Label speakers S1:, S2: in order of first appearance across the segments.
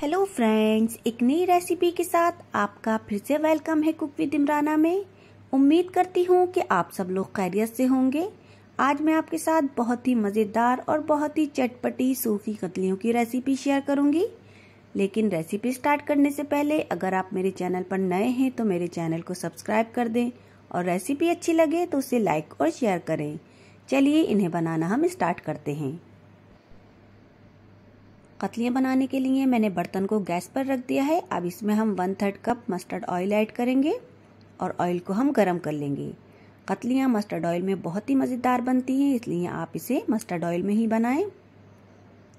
S1: hello friends एक नई recipe के साथ आपका फिर से वेलकम है कुक विद इमराना में उम्मीद करती हूँ कि आप सब लोग खैरियत से होंगे आज मैं आपके साथ बहुत ही मज़ेदार और बहुत ही चटपटी सूखी कतलियों की रेसिपी शेयर करूँगी लेकिन रेसिपी स्टार्ट करने से पहले अगर आप मेरे चैनल पर नए हैं तो मेरे चैनल को सब्सक्राइब कर दें और रेसिपी अच्छी लगे तो उसे लाइक और शेयर करें चलिए इन्हें बनाना हम स्टार्ट करते हैं कतलियाँ बनाने के लिए मैंने बर्तन को गैस पर रख दिया है अब इसमें हम one third cup mustard oil add करेंगे और ऑयल को हम गर्म कर लेंगे कतलियाँ मस्टर्ड ऑयल में बहुत ही मज़ेदार बनती हैं इसलिए आप इसे मस्टर्ड ऑयल में ही बनाएं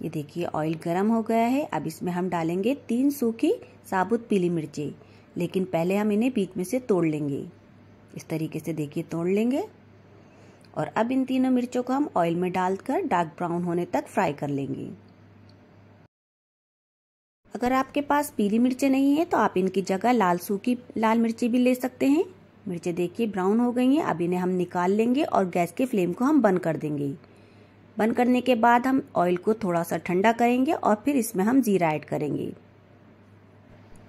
S1: ये देखिए ऑयल गर्म हो गया है अब इसमें हम डालेंगे तीन सूखी साबुत पीली मिर्चें लेकिन पहले हम इन्हें बीच में से तोड़ लेंगे इस तरीके से देखिए तोड़ लेंगे और अब इन तीनों मिर्चों को हम ऑयल में डालकर डार्क ब्राउन होने तक फ्राई कर लेंगे अगर आपके पास पीली मिर्चें नहीं है तो आप इनकी जगह लाल सूखी लाल मिर्ची भी ले सकते हैं मिर्चें देखिए ब्राउन हो गई हैं अब इन्हें हम निकाल लेंगे और गैस के फ्लेम को हम बंद कर देंगे बंद करने के बाद हम ऑयल को थोड़ा सा ठंडा करेंगे और फिर इसमें हम ज़ीरा ऐड करेंगे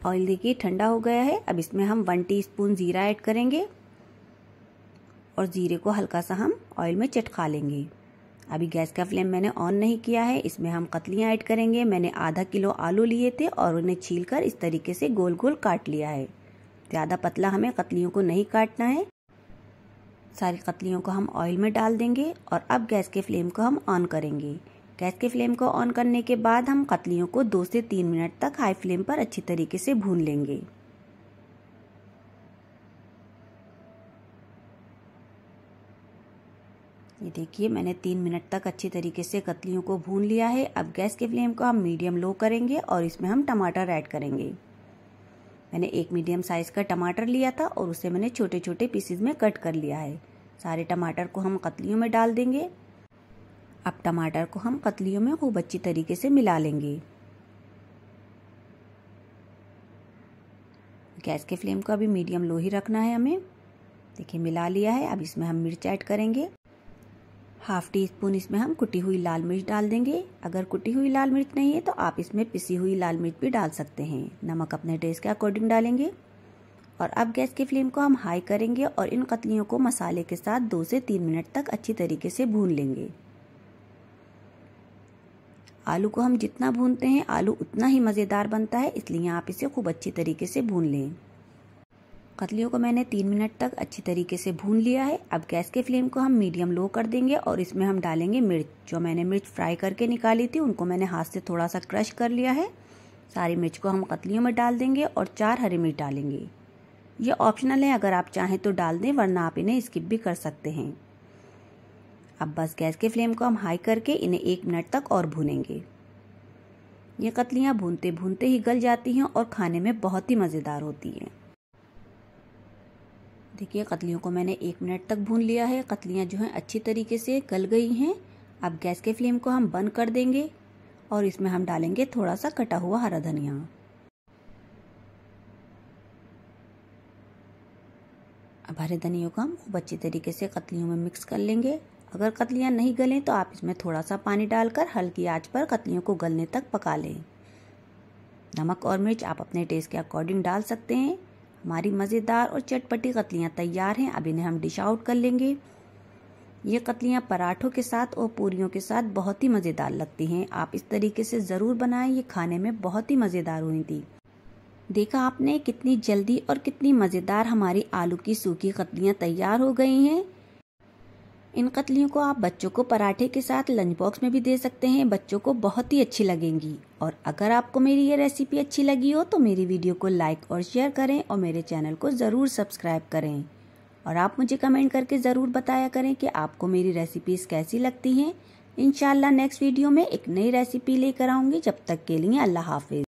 S1: ऑयल देखिए ठंडा हो गया है अब इसमें हम वन टी ज़ीरा ऐड करेंगे और ज़ीरे को हल्का सा हम ऑयल में चटका लेंगे अभी गैस का फ्लेम मैंने ऑन नहीं किया है इसमें हम कतलियाँ ऐड करेंगे मैंने आधा किलो आलू लिए थे और उन्हें छील कर इस तरीके से गोल गोल काट लिया है ज़्यादा पतला हमें कतलियों को नहीं काटना है सारी कतलियों को हम ऑयल में डाल देंगे और अब गैस के फ्लेम को हम ऑन करेंगे गैस के फ्लेम को ऑन करने के बाद हम कतलियों को दो से तीन मिनट तक हाई फ्लेम पर अच्छी तरीके से भून लेंगे ये देखिए मैंने तीन मिनट तक अच्छी तरीके से कतलियों को भून लिया है अब गैस के फ्लेम को हम मीडियम लो करेंगे और इसमें हम टमाटर ऐड करेंगे मैंने एक मीडियम साइज़ का टमाटर लिया था और उसे मैंने छोटे छोटे पीसीज में कट कर लिया है सारे टमाटर को हम कतलियों में डाल देंगे अब टमाटर को हम कतलियों में खूब अच्छी तरीके से मिला लेंगे गैस के फ्लेम को अभी मीडियम लो ही रखना है हमें देखिए मिला लिया है अब इसमें हम मिर्च ऐड करेंगे हाफ टी स्पून इसमें हम कुटी हुई लाल मिर्च डाल देंगे अगर कुटी हुई लाल मिर्च नहीं है तो आप इसमें पिसी हुई लाल मिर्च भी डाल सकते हैं नमक अपने टेस्ट के अकॉर्डिंग डालेंगे और अब गैस की फ्लेम को हम हाई करेंगे और इन कतलियों को मसाले के साथ दो से तीन मिनट तक अच्छी तरीके से भून लेंगे आलू को हम जितना भूनते हैं आलू उतना ही मज़ेदार बनता है इसलिए आप इसे खूब अच्छी तरीके से भून लें कतलियों को मैंने तीन मिनट तक अच्छी तरीके से भून लिया है अब गैस के फ्लेम को हम मीडियम लो कर देंगे और इसमें हम डालेंगे मिर्च जो मैंने मिर्च फ्राई करके निकाली थी उनको मैंने हाथ से थोड़ा सा क्रश कर लिया है सारी मिर्च को हम कतलियों में डाल देंगे और चार हरी मिर्च डालेंगे ये ऑप्शनल है अगर आप चाहें तो डाल दें वरना आप इन्हें स्किप भी कर सकते हैं अब बस गैस के फ्लेम को हम हाई करके इन्हें एक मिनट तक और भूनेंगे ये कतलियाँ भूनते भूनते ही गल जाती हैं और खाने में बहुत ही मज़ेदार होती हैं देखिए कतलियों को मैंने एक मिनट तक भून लिया है कतलियाँ जो हैं अच्छी तरीके से गल गई हैं अब गैस के फ्लेम को हम बंद कर देंगे और इसमें हम डालेंगे थोड़ा सा कटा हुआ हरा धनिया अब हरे धनियों को हम खूब अच्छी तरीके से कतलियों में मिक्स कर लेंगे अगर कतलियाँ नहीं गलें तो आप इसमें थोड़ा सा पानी डालकर हल्की आंच पर कतलियों को गलने तक पका लें नमक और मिर्च आप अपने टेस्ट के अकॉर्डिंग डाल सकते हैं हमारी मज़ेदार और चटपटी कतलियाँ तैयार हैं अब इन्हें हम डिश आउट कर लेंगे ये कतलियाँ पराठों के साथ और पूरियों के साथ बहुत ही मज़ेदार लगती हैं आप इस तरीके से ज़रूर बनाएं ये खाने में बहुत ही मज़ेदार हुई थी देखा आपने कितनी जल्दी और कितनी मज़ेदार हमारी आलू की सूखी कतलियाँ तैयार हो गई हैं इन कतलियों को आप बच्चों को पराठे के साथ लंच बॉक्स में भी दे सकते हैं बच्चों को बहुत ही अच्छी लगेंगी और अगर आपको मेरी ये रेसिपी अच्छी लगी हो तो मेरी वीडियो को लाइक और शेयर करें और मेरे चैनल को ज़रूर सब्सक्राइब करें और आप मुझे कमेंट करके ज़रूर बताया करें कि आपको मेरी रेसिपीज़ कैसी लगती हैं इन नेक्स्ट वीडियो में एक नई रेसिपी लेकर आऊँगी जब तक के लिए अल्लाह हाफिज़